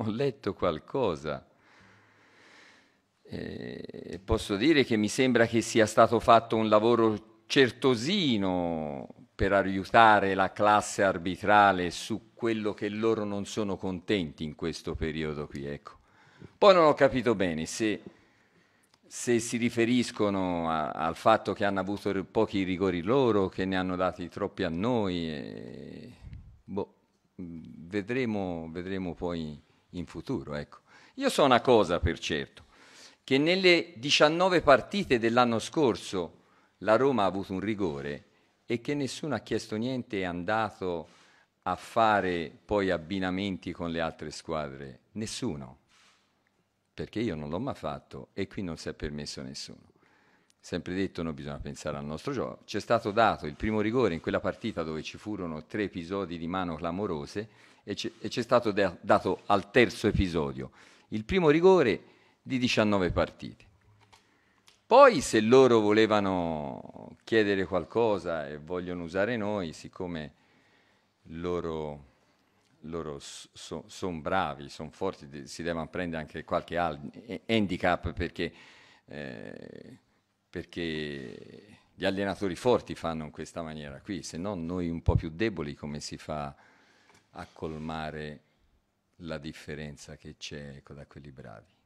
ho letto qualcosa. E posso dire che mi sembra che sia stato fatto un lavoro certosino per aiutare la classe arbitrale su quello che loro non sono contenti in questo periodo qui. Ecco. Poi non ho capito bene se, se si riferiscono a, al fatto che hanno avuto pochi rigori loro, che ne hanno dati troppi a noi. E, boh, vedremo, vedremo poi in futuro. Ecco. Io so una cosa per certo, che nelle 19 partite dell'anno scorso la Roma ha avuto un rigore e che nessuno ha chiesto niente è andato a fare poi abbinamenti con le altre squadre. Nessuno, perché io non l'ho mai fatto e qui non si è permesso nessuno sempre detto non bisogna pensare al nostro gioco, ci è stato dato il primo rigore in quella partita dove ci furono tre episodi di mano clamorose e, ci, è stato da, dato al terzo episodio il primo rigore di 19 partite. Poi se loro volevano chiedere qualcosa e vogliono usare noi, siccome loro, loro so, sono bravi, sono forti, si devono prendere anche qualche handicap perché... Eh, perché gli allenatori forti fanno in questa maniera qui, se no noi un po' più deboli come si fa a colmare la differenza che c'è ecco, da quelli bravi?